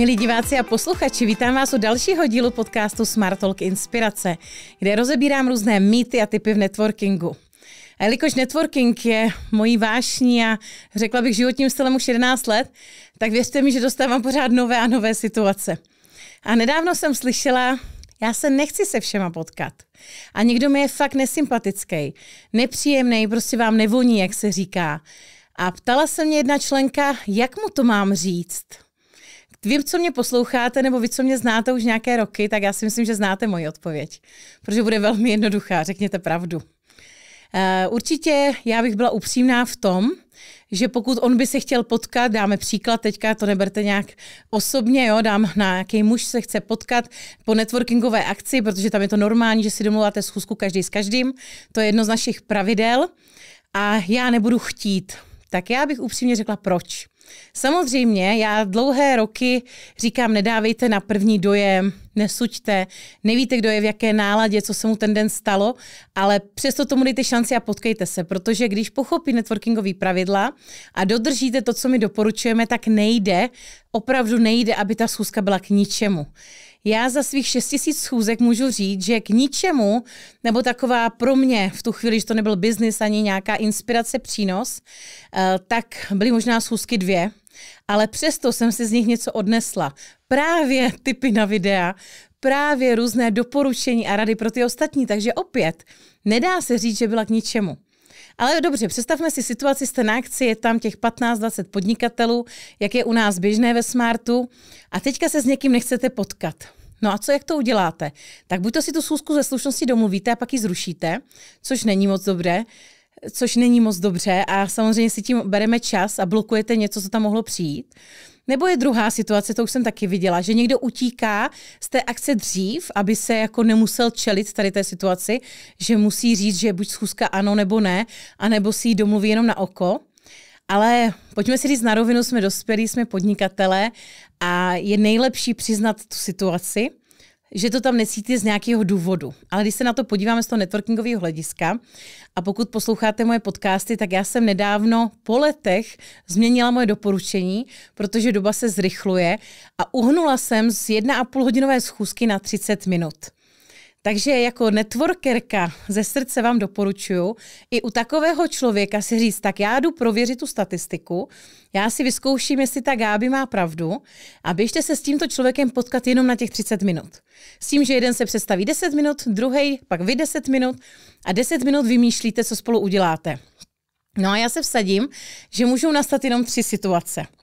Milí diváci a posluchači, vítám vás u dalšího dílu podcastu Smart Talk Inspirace, kde rozebírám různé mýty a typy v networkingu. A jelikož networking je mojí vášní a řekla bych životním stylem už 11 let, tak věřte mi, že dostávám pořád nové a nové situace. A nedávno jsem slyšela, já se nechci se všema potkat. A někdo mi je fakt nesympatický, nepříjemný, prostě vám nevoní, jak se říká. A ptala se mě jedna členka, jak mu to mám říct. Vy, co mě posloucháte, nebo vy, co mě znáte už nějaké roky, tak já si myslím, že znáte moji odpověď, protože bude velmi jednoduchá, řekněte pravdu. Uh, určitě já bych byla upřímná v tom, že pokud on by se chtěl potkat, dáme příklad, teďka to neberte nějak osobně, jo, dám na jaký muž se chce potkat po networkingové akci, protože tam je to normální, že si domluváte schůzku každý s každým, to je jedno z našich pravidel a já nebudu chtít, tak já bych upřímně řekla proč. Samozřejmě, já dlouhé roky říkám, nedávejte na první dojem, nesuďte, nevíte, kdo je v jaké náladě, co se mu ten den stalo, ale přesto tomu dejte šanci a potkejte se, protože když pochopí networkingové pravidla a dodržíte to, co my doporučujeme, tak nejde, opravdu nejde, aby ta schůzka byla k ničemu já za svých 6 000 schůzek můžu říct, že k ničemu, nebo taková pro mě v tu chvíli, že to nebyl biznis ani nějaká inspirace, přínos, eh, tak byly možná schůzky dvě, ale přesto jsem si z nich něco odnesla. Právě typy na videa, právě různé doporučení a rady pro ty ostatní, takže opět nedá se říct, že byla k ničemu. Ale dobře, představme si situaci, jste na akci, je tam těch 15-20 podnikatelů, jak je u nás běžné ve Smartu a teďka se s někým nechcete potkat. No a co, jak to uděláte? Tak buď to si tu schůzku ze slušnosti domluvíte a pak ji zrušíte, což není moc dobré, což není moc dobře a samozřejmě si tím bereme čas a blokujete něco, co tam mohlo přijít. Nebo je druhá situace, to už jsem taky viděla, že někdo utíká z té akce dřív, aby se jako nemusel čelit tady té situaci, že musí říct, že buď schůzka ano nebo ne, anebo si ji domluví jenom na oko. Ale pojďme si říct na rovinu, jsme dospělí, jsme podnikatelé a je nejlepší přiznat tu situaci že to tam necítíte z nějakého důvodu. Ale když se na to podíváme z toho networkingového hlediska a pokud posloucháte moje podcasty, tak já jsem nedávno po letech změnila moje doporučení, protože doba se zrychluje a uhnula jsem z 1,5 hodinové schůzky na 30 minut. Takže jako networkerka ze srdce vám doporučuju i u takového člověka si říct, tak já jdu prověřit tu statistiku, já si vyzkouším, jestli ta Gáby má pravdu a běžte se s tímto člověkem potkat jenom na těch 30 minut. S tím, že jeden se představí 10 minut, druhý pak vy 10 minut a 10 minut vymýšlíte, co spolu uděláte. No a já se vsadím, že můžou nastat jenom tři situace –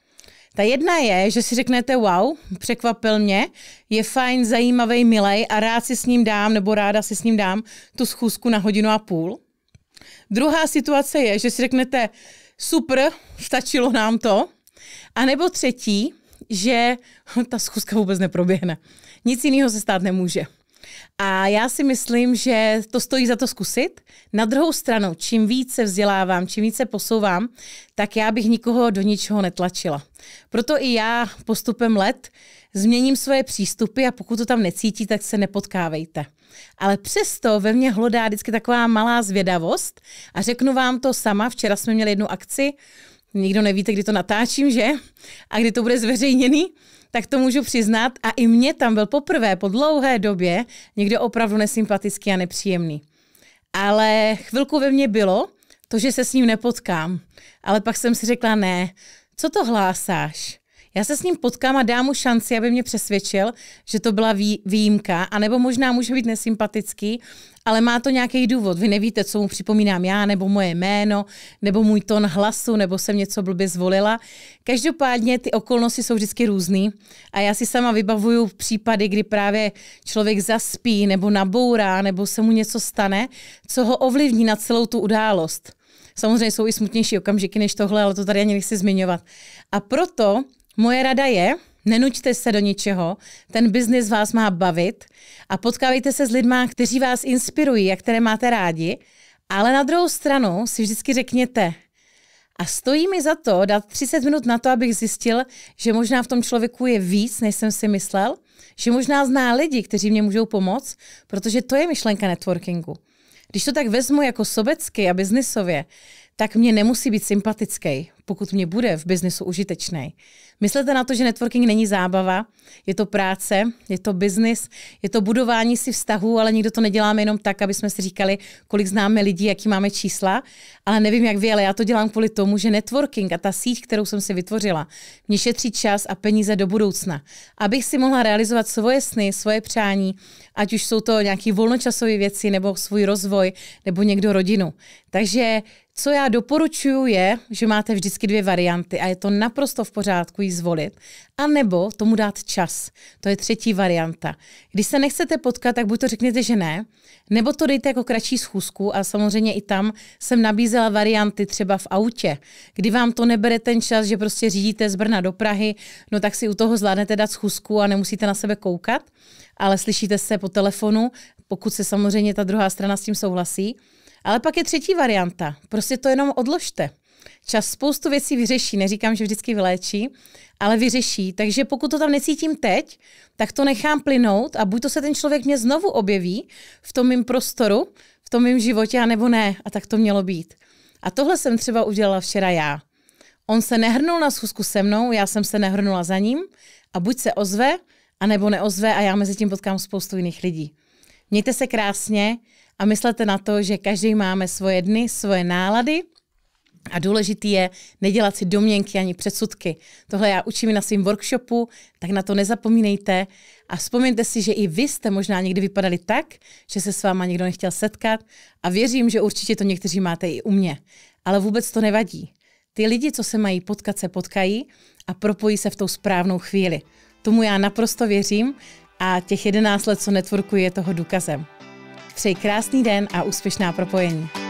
ta jedna je, že si řeknete wow, překvapil mě, je fajn, zajímavý, milej a rád si s ním dám nebo ráda si s ním dám tu schůzku na hodinu a půl. Druhá situace je, že si řeknete super, stačilo nám to. A nebo třetí, že ta schůzka vůbec neproběhne. Nic jiného se stát nemůže. A já si myslím, že to stojí za to zkusit. Na druhou stranu, čím více vzdělávám, čím více posouvám, tak já bych nikoho do ničeho netlačila. Proto i já postupem let změním svoje přístupy a pokud to tam necítí, tak se nepotkávejte. Ale přesto ve mně hlodá vždycky taková malá zvědavost a řeknu vám to sama. Včera jsme měli jednu akci, nikdo nevíte, kdy to natáčím, že? A kdy to bude zveřejněný tak to můžu přiznat a i mě tam byl poprvé po dlouhé době někdo opravdu nesympatický a nepříjemný. Ale chvilku ve mně bylo to, že se s ním nepotkám. Ale pak jsem si řekla, ne, co to hlásáš? Já se s ním potkám a dám mu šanci, aby mě přesvědčil, že to byla vý, výjimka, anebo možná může být nesympatický, ale má to nějaký důvod. Vy nevíte, co mu připomínám já, nebo moje jméno, nebo můj tón hlasu, nebo jsem něco blbě zvolila. Každopádně ty okolnosti jsou vždycky různý a já si sama vybavuju případy, kdy právě člověk zaspí, nebo nabourá, nebo se mu něco stane, co ho ovlivní na celou tu událost. Samozřejmě jsou i smutnější okamžiky než tohle, ale to tady ani nechci zmiňovat. A proto Moje rada je, nenuďte se do ničeho, ten biznis vás má bavit a potkávejte se s lidmi, kteří vás inspirují a které máte rádi, ale na druhou stranu si vždycky řekněte, a stojí mi za to dát 30 minut na to, abych zjistil, že možná v tom člověku je víc, než jsem si myslel, že možná zná lidi, kteří mě můžou pomoct, protože to je myšlenka networkingu. Když to tak vezmu jako sobecky a biznisově, tak mě nemusí být sympatický, pokud mě bude v biznesu užitečný. Myslete na to, že networking není zábava, je to práce, je to biznis, je to budování si vztahů, ale nikdo to neděláme jenom tak, aby jsme si říkali, kolik známe lidí, jaký máme čísla, ale nevím, jak vy, ale já to dělám kvůli tomu, že networking a ta síť, kterou jsem si vytvořila, mě šetří čas a peníze do budoucna, abych si mohla realizovat svoje sny, svoje přání, ať už jsou to nějaké volnočasové věci, nebo svůj rozvoj, nebo někdo rodinu. Takže co já doporučuju je, že máte vždycky dvě varianty a je to naprosto v pořádku ji zvolit, a nebo tomu dát čas. To je třetí varianta. Když se nechcete potkat, tak buď to řekněte, že ne, nebo to dejte jako kratší schůzku a samozřejmě i tam jsem nabízela varianty třeba v autě, kdy vám to nebere ten čas, že prostě řídíte z Brna do Prahy, no tak si u toho zvládnete dát schůzku a nemusíte na sebe koukat, ale slyšíte se po telefonu, pokud se samozřejmě ta druhá strana s tím souhlasí. Ale pak je třetí varianta. Prostě to jenom odložte. Čas spoustu věcí vyřeší, neříkám, že vždycky vyléčí, ale vyřeší. Takže pokud to tam necítím teď, tak to nechám plynout a buď to se ten člověk mě znovu objeví v tom mým prostoru, v tom mým životě, nebo ne. A tak to mělo být. A tohle jsem třeba udělala včera já. On se nehrnul na schůzku se mnou, já jsem se nehrnula za ním a buď se ozve, anebo neozve a já mezi tím potkám spoustu jiných lidí. Mějte se krásně a myslete na to, že každý máme svoje dny, svoje nálady a důležitý je nedělat si domněnky ani předsudky. Tohle já učím na svém workshopu, tak na to nezapomínejte a vzpomeňte si, že i vy jste možná někdy vypadali tak, že se s váma někdo nechtěl setkat a věřím, že určitě to někteří máte i u mě. Ale vůbec to nevadí. Ty lidi, co se mají potkat, se potkají a propojí se v tou správnou chvíli. Tomu já naprosto věřím a těch 11 let, co networkuji, je toho důkazem. Přeji krásný den a úspěšná propojení.